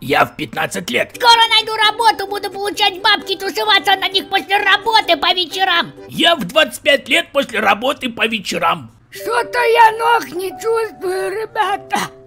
Я в 15 лет. Скоро найду работу, буду получать бабки и тусоваться на них после работы по вечерам. Я в 25 лет после работы по вечерам. Что-то я ног не чувствую, ребята.